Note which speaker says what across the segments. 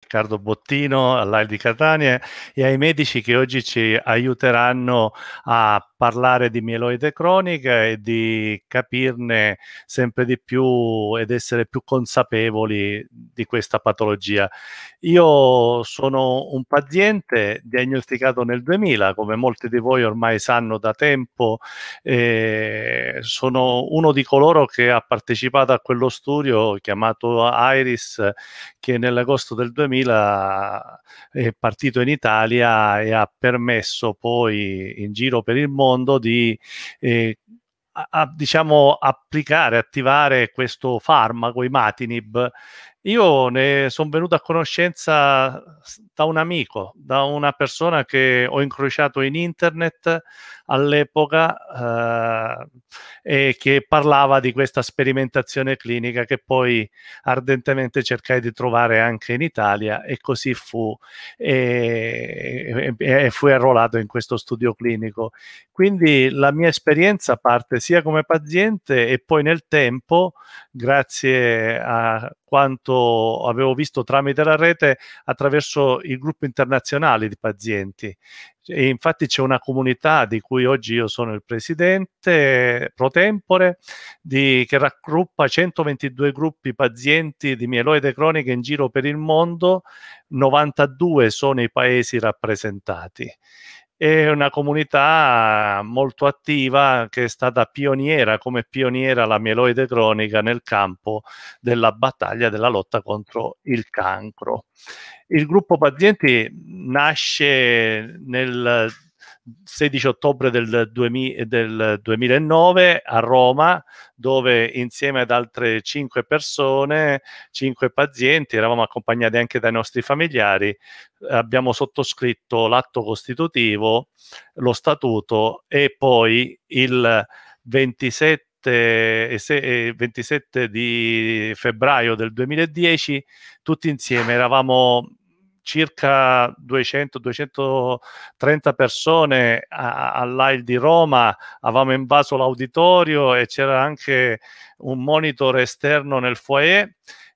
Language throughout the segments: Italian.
Speaker 1: Riccardo Bottino, all'AIL di Catania e ai medici che oggi ci aiuteranno a parlare di mieloide cronica e di capirne sempre di più ed essere più consapevoli di questa patologia. Io sono un paziente diagnosticato nel 2000, come molti di voi ormai sanno da tempo, eh, sono uno di coloro che ha partecipato a quello studio chiamato IRIS che nell'agosto del 2000 2000 è partito in Italia e ha permesso poi in giro per il mondo di eh, a, a, diciamo, applicare, attivare questo farmaco, i matinib, io ne sono venuto a conoscenza da un amico, da una persona che ho incrociato in internet all'epoca eh, e che parlava di questa sperimentazione clinica che poi ardentemente cercai di trovare anche in Italia e così fu e, e, e fu arruolato in questo studio clinico. Quindi la mia esperienza parte sia come paziente e poi nel tempo, grazie a quanto visto, avevo visto tramite la rete attraverso il gruppo internazionale di pazienti. E infatti c'è una comunità di cui oggi io sono il presidente pro tempore, di, che raggruppa 122 gruppi pazienti di mieloide cronica in giro per il mondo, 92 sono i paesi rappresentati è una comunità molto attiva che è stata pioniera, come pioniera la mieloide cronica nel campo della battaglia della lotta contro il cancro. Il gruppo pazienti nasce nel 16 ottobre del, 2000, del 2009 a Roma, dove insieme ad altre 5 persone, 5 pazienti, eravamo accompagnati anche dai nostri familiari, abbiamo sottoscritto l'atto costitutivo, lo statuto e poi il 27 27 di febbraio del 2010 tutti insieme eravamo circa 200-230 persone all'AIL di Roma, avevamo invaso l'auditorio e c'era anche un monitor esterno nel foyer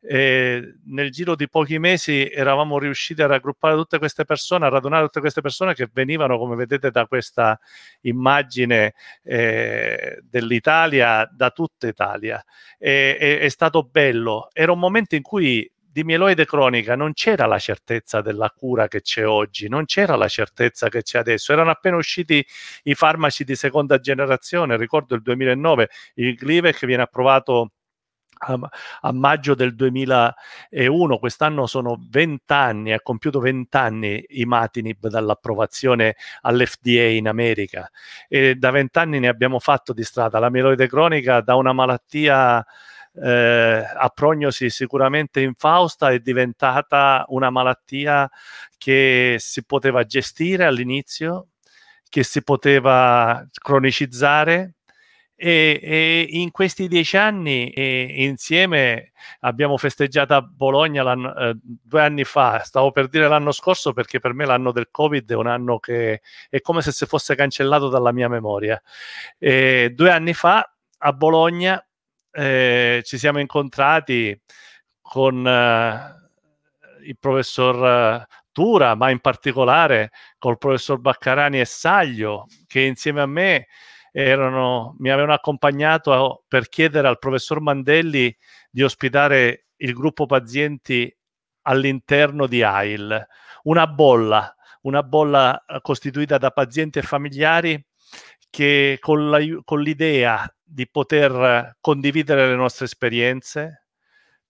Speaker 1: e nel giro di pochi mesi eravamo riusciti a raggruppare tutte queste persone, a radunare tutte queste persone che venivano, come vedete da questa immagine eh, dell'Italia, da tutta Italia. E, e, è stato bello, era un momento in cui di mieloide cronica non c'era la certezza della cura che c'è oggi, non c'era la certezza che c'è adesso, erano appena usciti i farmaci di seconda generazione, ricordo il 2009, il Glivec viene approvato a, maggio del 2001, quest'anno sono 20 anni, ha compiuto 20 anni i Matinib dall'approvazione all'FDA in America e da 20 anni ne abbiamo fatto di strada. La mieloide cronica da una malattia eh, a prognosi sicuramente infausta è diventata una malattia che si poteva gestire all'inizio, che si poteva cronicizzare e, e, in questi dieci anni e, insieme abbiamo festeggiato a Bologna eh, due anni fa, stavo per dire l'anno scorso perché per me l'anno del Covid è un anno che è come se si fosse cancellato dalla mia memoria. E, eh, due anni fa a Bologna eh, ci siamo incontrati con eh, il professor eh, Tura, ma in particolare col professor Baccarani e Saglio, che insieme a me erano, mi avevano accompagnato a, per chiedere al professor Mandelli di ospitare il gruppo pazienti all'interno di AIL, una bolla, una bolla eh, costituita da pazienti e familiari che con, la, con l'idea di poter condividere le nostre esperienze,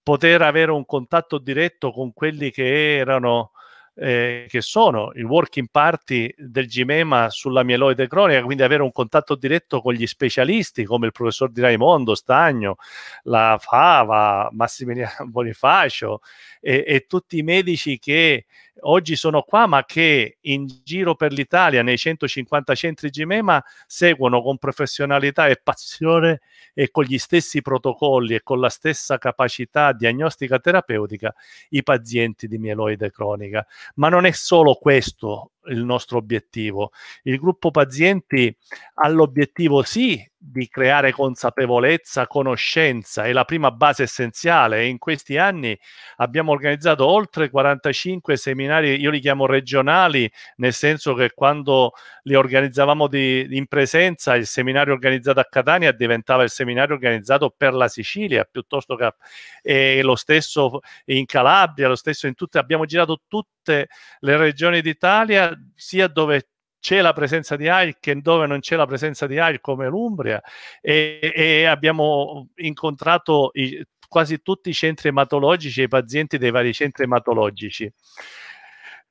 Speaker 1: poter avere un contatto diretto con quelli che erano eh, che sono il working party del Gimema sulla mieloide cronica, quindi avere un contatto diretto con gli specialisti come il professor Di Raimondo, Stagno, la Fava, Massimiliano Bonifacio e, e tutti i medici che oggi sono qua, ma che in giro per l'Italia, nei 150 centri GMEMA, seguono con professionalità e passione e con gli stessi protocolli e con la stessa capacità diagnostica terapeutica i pazienti di mieloide cronica. Ma non è solo questo il nostro obiettivo. Il gruppo pazienti ha l'obiettivo sì di creare consapevolezza, conoscenza, è la prima base essenziale. In questi anni abbiamo organizzato oltre 45 seminari, io li chiamo regionali, nel senso che quando li organizzavamo di, in presenza, il seminario organizzato a Catania diventava il seminario organizzato per la Sicilia, piuttosto che eh, lo stesso in Calabria, lo stesso in tutte, abbiamo girato tutte le regioni d'Italia sia, dove c'è la presenza di AIL che dove non c'è la presenza di AIL come l'Umbria e, e abbiamo incontrato i, quasi tutti i centri ematologici e i pazienti dei vari centri ematologici.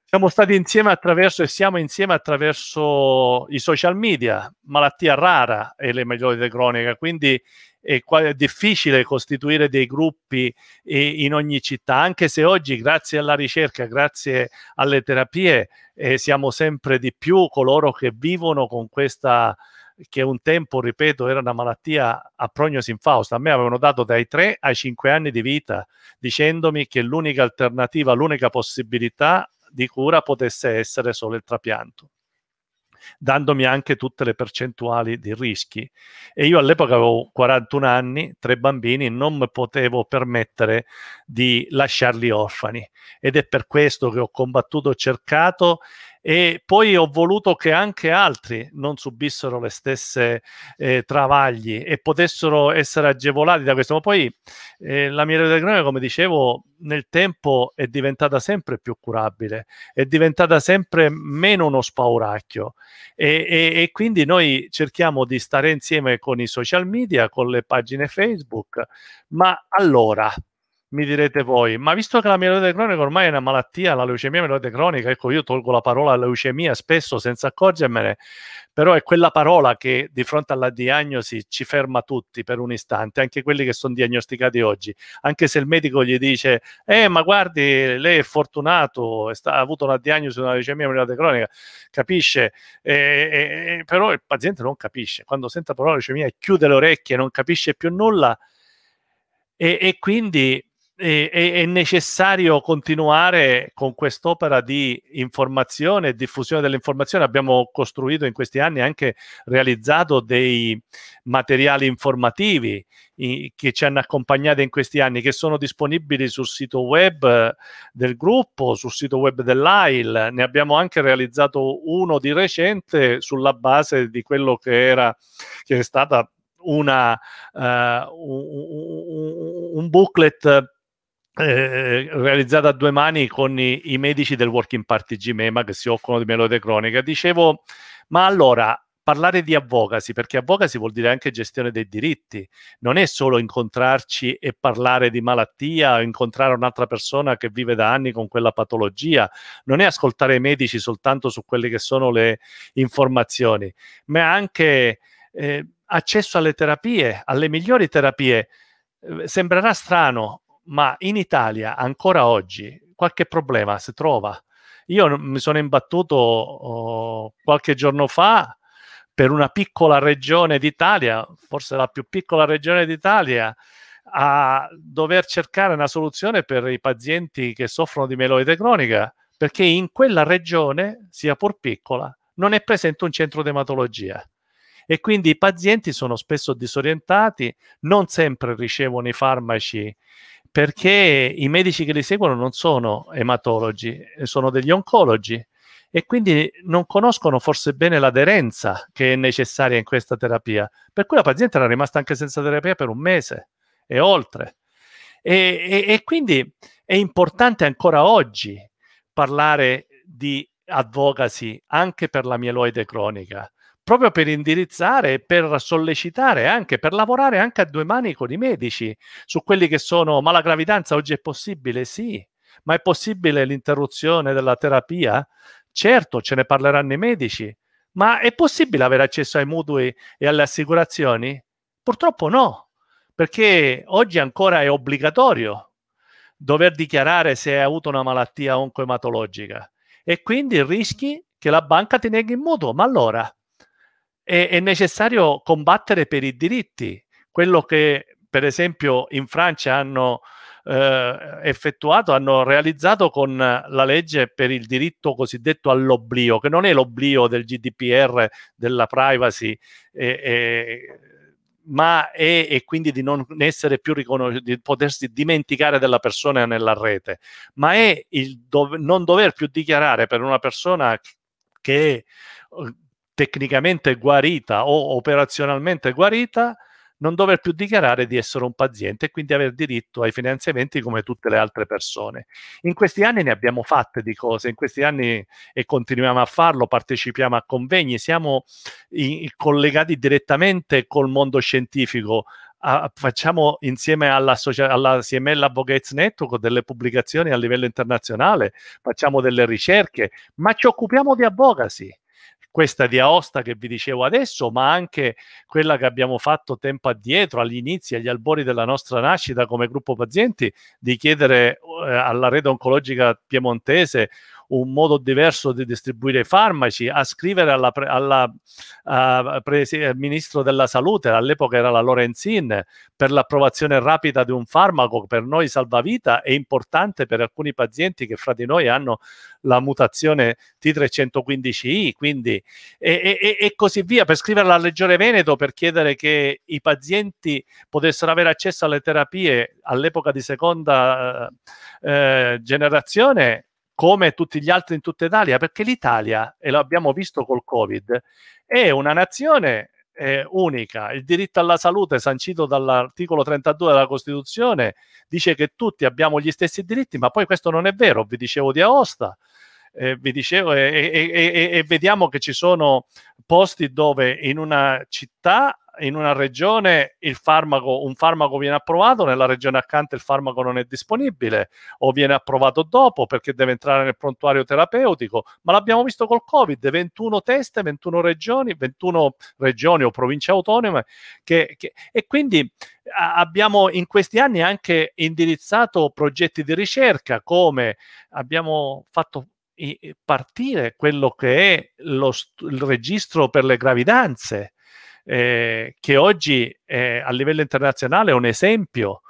Speaker 1: Siamo stati insieme attraverso e siamo insieme attraverso i social media, malattia rara e l'emailite cronica, quindi è, è difficile costituire dei gruppi eh, in ogni città, anche se oggi grazie alla ricerca, grazie alle terapie, eh, siamo sempre di più coloro che vivono con questa che un tempo, ripeto, era una malattia a prognosi infausta. A me avevano dato dai 3 ai 5 anni di vita, dicendomi che l'unica alternativa, l'unica possibilità di cura potesse essere solo il trapianto dandomi anche tutte le percentuali di rischi. E io all'epoca avevo 41 anni, tre bambini, non mi potevo permettere di lasciarli orfani. Ed è per questo che ho combattuto, ho cercato e poi ho voluto che anche altri non subissero le stesse eh, travagli e potessero essere agevolati da questo. Ma poi eh, la mia mieloidecronia, come dicevo, nel tempo è diventata sempre più curabile, è diventata sempre meno uno spauracchio e, e, e quindi noi cerchiamo di stare insieme con i social media, con le pagine Facebook, ma allora mi direte voi, ma visto che la mieloide cronica ormai è una malattia, la leucemia mieloide cronica, ecco io tolgo la parola leucemia spesso senza accorgermene, però è quella parola che di fronte alla diagnosi ci ferma tutti per un istante, anche quelli che sono diagnosticati oggi, anche se il medico gli dice, eh ma guardi, lei è fortunato, è sta- ha avuto una diagnosi di una leucemia mieloide cronica, capisce, eh, eh, però il paziente non capisce, quando sente la parola leucemia chiude le orecchie, non capisce più nulla. e, e quindi è, è, necessario continuare con quest'opera di informazione e diffusione dell'informazione. Abbiamo costruito in questi anni anche realizzato dei materiali informativi che ci hanno accompagnato in questi anni, che sono disponibili sul sito web eh, del gruppo, sul sito web dell'AIL. Ne abbiamo anche realizzato uno di recente sulla base di quello che era che è stata una, uh, eh, un, un booklet eh, realizzata a due mani con i, i medici del Working Party Gmema che si occupano di melode cronica. Dicevo, ma allora parlare di avvocacy, perché avvocacy vuol dire anche gestione dei diritti, non è solo incontrarci e parlare di malattia o incontrare un'altra persona che vive da anni con quella patologia, non è ascoltare i medici soltanto su quelle che sono le informazioni, ma anche eh, accesso alle terapie, alle migliori terapie. Eh, sembrerà strano, ma in Italia ancora oggi qualche problema si trova. Io mi sono imbattuto oh, qualche giorno fa per una piccola regione d'Italia, forse la più piccola regione d'Italia, a dover cercare una soluzione per i pazienti che soffrono di meloide cronica, perché in quella regione, sia pur piccola, non è presente un centro dematologia. e quindi i pazienti sono spesso disorientati, non sempre ricevono i farmaci perché i medici che li seguono non sono ematologi, eh, sono degli oncologi e quindi non conoscono forse bene l'aderenza che è necessaria in questa terapia. Per cui la paziente era rimasta anche senza terapia per un mese e oltre. E, e, e quindi è importante ancora oggi parlare di advocacy anche per la mieloide cronica, proprio per indirizzare, per sollecitare anche, per lavorare anche a due mani con i medici su quelli che sono, ma la gravidanza oggi è possibile? Sì. Ma è possibile l'interruzione della terapia? Certo, ce ne parleranno i medici. Ma è possibile avere accesso ai mutui e alle assicurazioni? Purtroppo no, perché oggi ancora è obbligatorio dover dichiarare se hai avuto una malattia oncoematologica e quindi rischi che la banca ti neghi il mutuo. Ma allora, è, è necessario combattere per i diritti. Quello che, per esempio, in Francia hanno eh, effettuato, hanno realizzato con la legge per il diritto cosiddetto all'oblio, che non è l'oblio del GDPR, della privacy, eh, eh, ma è e quindi di non essere più riconosciuto, di potersi dimenticare della persona nella rete, ma è il dov- non dover più dichiarare per una persona che è tecnicamente guarita o operazionalmente guarita, non dover più dichiarare di essere un paziente e quindi aver diritto ai finanziamenti come tutte le altre persone. In questi anni ne abbiamo fatte di cose, in questi anni e continuiamo a farlo, partecipiamo a convegni, siamo i, collegati direttamente col mondo scientifico. A, facciamo insieme alla, alla CML Advocates Network delle pubblicazioni a livello internazionale, facciamo delle ricerche, ma ci occupiamo di advocacy questa di Aosta che vi dicevo adesso, ma anche quella che abbiamo fatto tempo addietro, agli inizi, agli albori della nostra nascita come gruppo pazienti, di chiedere eh, alla rete oncologica piemontese un modo diverso di distribuire i farmaci, a scrivere alla, pre, alla uh, presi, al eh, ministro della salute, all'epoca era la Lorenzin, per l'approvazione rapida di un farmaco per noi salvavita e importante per alcuni pazienti che fra di noi hanno la mutazione T315I, quindi e, e, e così via, per scrivere alla Regione Veneto per chiedere che i pazienti potessero avere accesso alle terapie all'epoca di seconda eh, generazione come tutti gli altri in tutta Italia, perché l'Italia, e lo abbiamo visto col Covid, è una nazione eh, unica. Il diritto alla salute, sancito dall'articolo 32 della Costituzione, dice che tutti abbiamo gli stessi diritti, ma poi questo non è vero. Vi dicevo di Aosta, eh, vi dicevo, e, e, e vediamo che ci sono posti dove in una città in una regione farmaco, un farmaco viene approvato, nella regione accanto il farmaco non è disponibile o viene approvato dopo perché deve entrare nel prontuario terapeutico, ma l'abbiamo visto col Covid, 21 teste, 21 regioni, 21 regioni o province autonome che, che, e quindi abbiamo in questi anni anche indirizzato progetti di ricerca come abbiamo fatto partire quello che è lo, il registro per le gravidanze, eh, che oggi eh, a livello internazionale è un esempio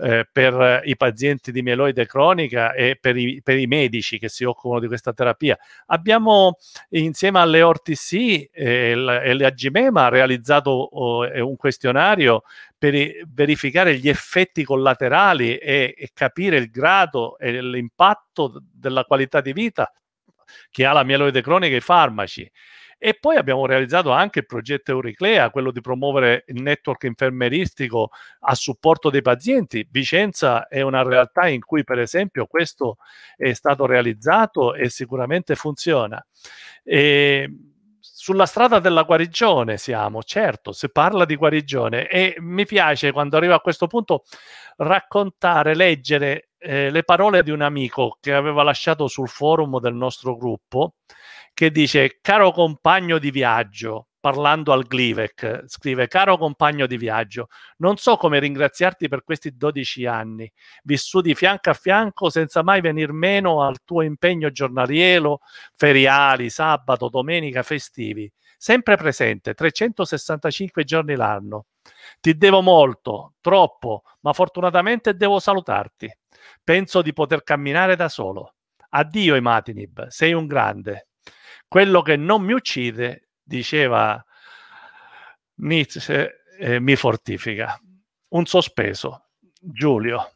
Speaker 1: eh, per i pazienti di mieloide cronica e per i, per i, medici che si occupano di questa terapia. Abbiamo insieme alle ORTC e, l, e le Agimema realizzato oh, eh, un questionario per verificare gli effetti collaterali e, e capire il grado e l'impatto della qualità di vita che ha la mieloide cronica e i farmaci. E poi abbiamo realizzato anche il progetto Euriclea, quello di promuovere il network infermeristico a supporto dei pazienti. Vicenza è una realtà in cui, per esempio, questo è stato realizzato e sicuramente funziona. E sulla strada della guarigione siamo, certo, si parla di guarigione e mi piace quando arrivo a questo punto raccontare, leggere eh, le parole di un amico che aveva lasciato sul forum del nostro gruppo che dice caro compagno di viaggio, parlando al Glivec. Scrive, caro compagno di viaggio, non so come ringraziarti per questi 12 anni, vissuti fianco a fianco senza mai venir meno al tuo impegno giornaliero, feriali, sabato, domenica, festivi, sempre presente, 365 giorni l'anno. Ti devo molto, troppo, ma fortunatamente devo salutarti. Penso di poter camminare da solo. Addio, Imatinib, sei un grande. Quello che non mi uccide diceva Nietzsche, eh, mi fortifica. Un sospeso, Giulio.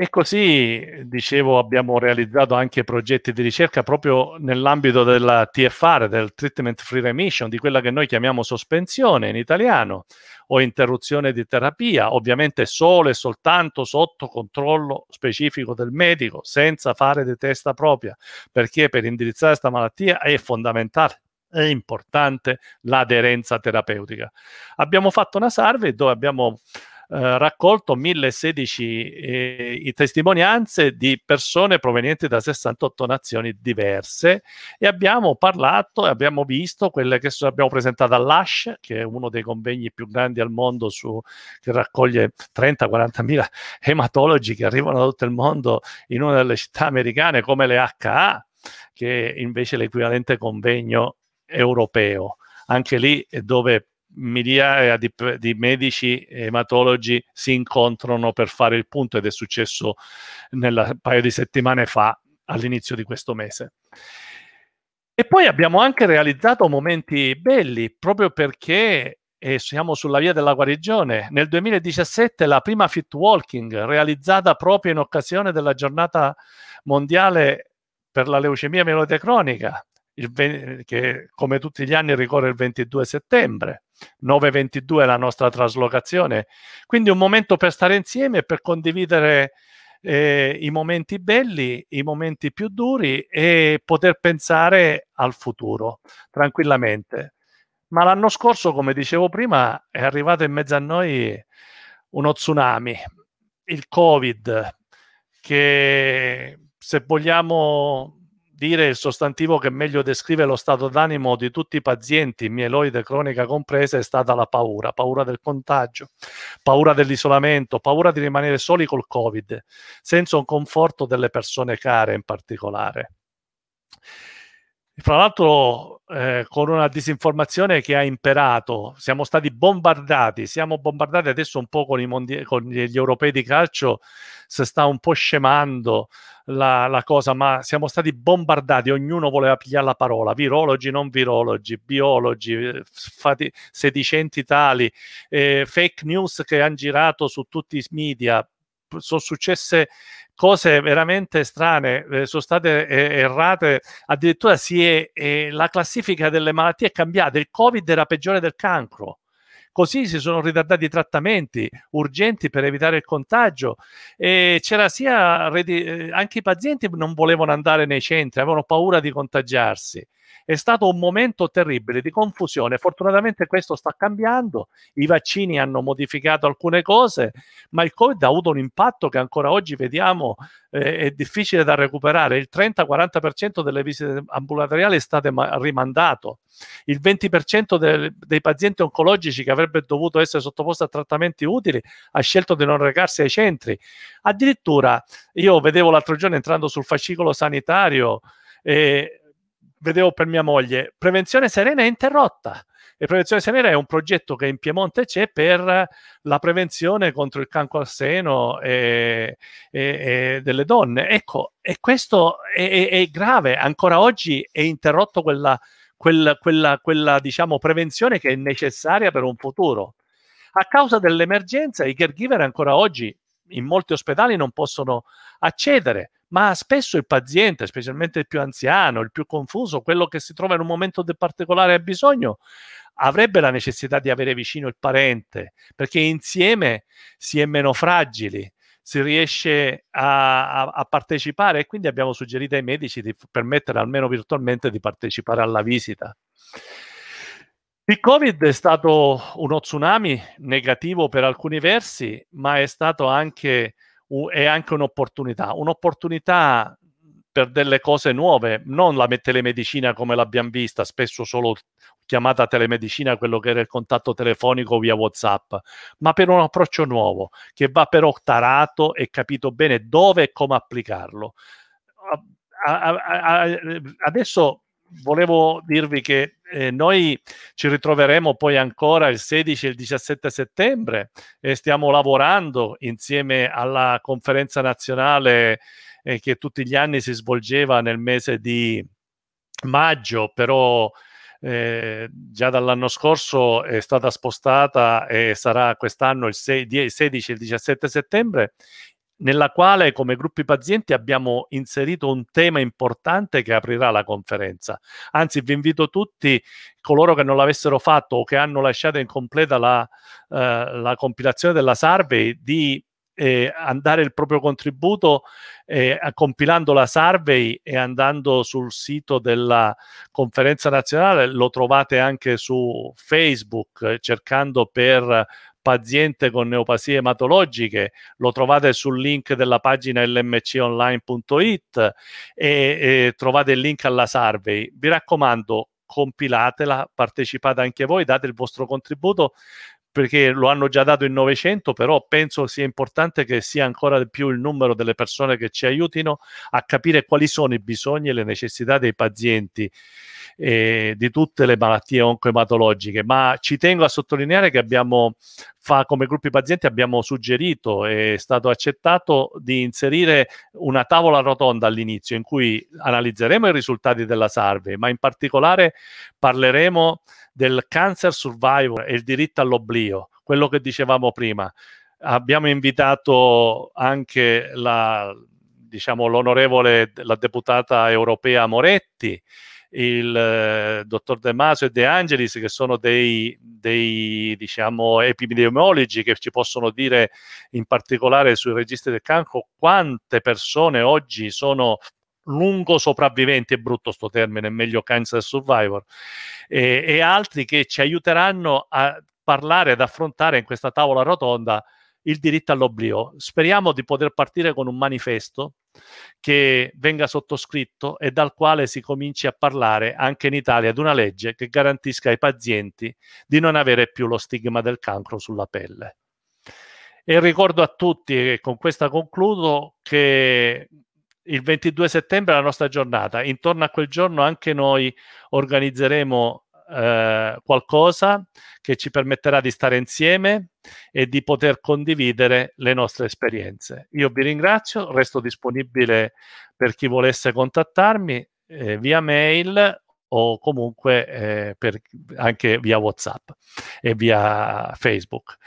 Speaker 1: E così, dicevo, abbiamo realizzato anche progetti di ricerca proprio nell'ambito della TFR, del Treatment Free Remission, di quella che noi chiamiamo sospensione in italiano, o interruzione di terapia, ovviamente solo e soltanto sotto controllo specifico del medico, senza fare di testa propria, perché per indirizzare questa malattia è fondamentale è importante l'aderenza terapeutica. Abbiamo fatto una survey dove abbiamo eh, raccolto 1016 eh, testimonianze di persone provenienti da 68 nazioni diverse e abbiamo parlato e abbiamo visto quelle che abbiamo presentato all'ASH, che è uno dei convegni più grandi al mondo su, che raccoglie 30-40 mila ematologi che arrivano da tutto il mondo in una delle città americane come le HA, che è invece l'equivalente convegno europeo, anche lì è eh, dove migliaia di, di, medici ematologi si incontrano per fare il punto ed è successo un paio di settimane fa all'inizio di questo mese. E poi abbiamo anche realizzato momenti belli proprio perché eh, siamo sulla via della guarigione. Nel 2017 la prima fit walking realizzata proprio in occasione della giornata mondiale per la leucemia melodicronica. cronica il, che come tutti gli anni ricorre il 22 settembre. 9-22 è la nostra traslocazione. Quindi un momento per stare insieme, per condividere eh, i momenti belli, i momenti più duri e poter pensare al futuro tranquillamente. Ma l'anno scorso, come dicevo prima, è arrivato in mezzo a noi uno tsunami, il Covid, che se vogliamo dire il sostantivo che meglio descrive lo stato d'animo di tutti i pazienti, mieloide cronica compresa, è stata la paura, paura del contagio, paura dell'isolamento, paura di rimanere soli col Covid, senza un conforto delle persone care in particolare fra l'altro eh, con una disinformazione che ha imperato, siamo stati bombardati, siamo bombardati adesso un po' con, mondi- con gli europei di calcio, si sta un po' scemando la, la, cosa, ma siamo stati bombardati, ognuno voleva pigliare la parola, virologi, non virologi, biologi, eh, fati- sedicenti tali, eh, fake news che hanno girato su tutti i media, sono successe cose veramente strane, eh, sono state eh, errate, addirittura è, eh, la classifica delle malattie è cambiata, il Covid era peggiore del cancro. Così si sono ritardati i trattamenti urgenti per evitare il contagio. E c'era sia eh, anche i pazienti non volevano andare nei centri, avevano paura di contagiarsi. È stato un momento terribile di confusione. Fortunatamente questo sta cambiando, i vaccini hanno modificato alcune cose, ma il Covid ha avuto un impatto che ancora oggi vediamo eh, è difficile da recuperare. Il 30-40% delle visite ambulatoriali è stato ma- rimandato, il 20% del, dei pazienti oncologici che avrebbe dovuto essere sottoposto a trattamenti utili ha scelto di non recarsi ai centri. Addirittura io vedevo l'altro giorno entrando sul fascicolo sanitario eh, vedevo per mia moglie, prevenzione serena è interrotta. E Prevenzione Serena è un progetto che in Piemonte c'è per la prevenzione contro il cancro al seno e, e, e delle donne. Ecco, e questo è, è, è grave. Ancora oggi è interrotto quella, quella, quella, quella diciamo, prevenzione che è necessaria per un futuro. A causa dell'emergenza, i caregiver ancora oggi in molti ospedali non possono accedere ma spesso il paziente, specialmente il più anziano, il più confuso, quello che si trova in un momento di particolare bisogno, avrebbe la necessità di avere vicino il parente, perché insieme si è meno fragili, si riesce a, a, a, partecipare e quindi abbiamo suggerito ai medici di permettere almeno virtualmente di partecipare alla visita. Il Covid è stato uno tsunami negativo per alcuni versi, ma è stato anche è anche un'opportunità, un'opportunità per delle cose nuove, non la telemedicina come l'abbiamo vista, spesso solo chiamata telemedicina quello che era il contatto telefonico via WhatsApp, ma per un approccio nuovo che va però tarato e capito bene dove e come applicarlo. adesso volevo dirvi che eh, noi ci ritroveremo poi ancora il 16 e il 17 settembre e stiamo lavorando insieme alla conferenza nazionale eh, che tutti gli anni si svolgeva nel mese di maggio, però eh, già dall'anno scorso è stata spostata e sarà quest'anno il 6, 16 e il 17 settembre nella quale come gruppi pazienti abbiamo inserito un tema importante che aprirà la conferenza. Anzi, vi invito tutti, coloro che non l'avessero fatto o che hanno lasciato incompleta la, eh, la compilazione della survey, di eh, andare il proprio contributo eh, compilando la survey e andando sul sito della conferenza nazionale, lo trovate anche su Facebook eh, cercando per paziente con neopasie ematologiche, lo trovate sul link della pagina lmconline.it e, e trovate il link alla survey. Vi raccomando, compilatela, partecipate anche voi, date il vostro contributo perché lo hanno già dato in 900, però penso sia importante che sia ancora di più il numero delle persone che ci aiutino a capire quali sono i bisogni e le necessità dei pazienti eh, di tutte le malattie oncoematologiche, ma ci tengo a sottolineare che abbiamo fa, come gruppi pazienti abbiamo suggerito, è stato accettato di inserire una tavola rotonda all'inizio in cui analizzeremo i risultati della SARVE, ma in particolare parleremo del cancer survivor e il diritto all'oblio, quello che dicevamo prima. Abbiamo invitato anche la, diciamo, l'onorevole, la deputata europea Moretti, il eh, dottor De Maso e De Angelis, che sono dei, dei diciamo, epidemiologi che ci possono dire in particolare sui registri del cancro quante persone oggi sono lungo sopravviventi, è brutto sto termine, meglio cancer survivor, e, e altri che ci aiuteranno a parlare, ad affrontare in questa tavola rotonda il diritto all'oblio. Speriamo di poter partire con un manifesto che venga sottoscritto e dal quale si cominci a parlare anche in Italia di una legge che garantisca ai pazienti di non avere più lo stigma del cancro sulla pelle. E ricordo a tutti, e con questa concludo, che il 22 settembre è la nostra giornata. Intorno a quel giorno anche noi organizzeremo eh, qualcosa che ci permetterà di stare insieme e di poter condividere le nostre esperienze. Io vi ringrazio, resto disponibile per chi volesse contattarmi eh, via mail o comunque eh, per, anche via WhatsApp e via Facebook.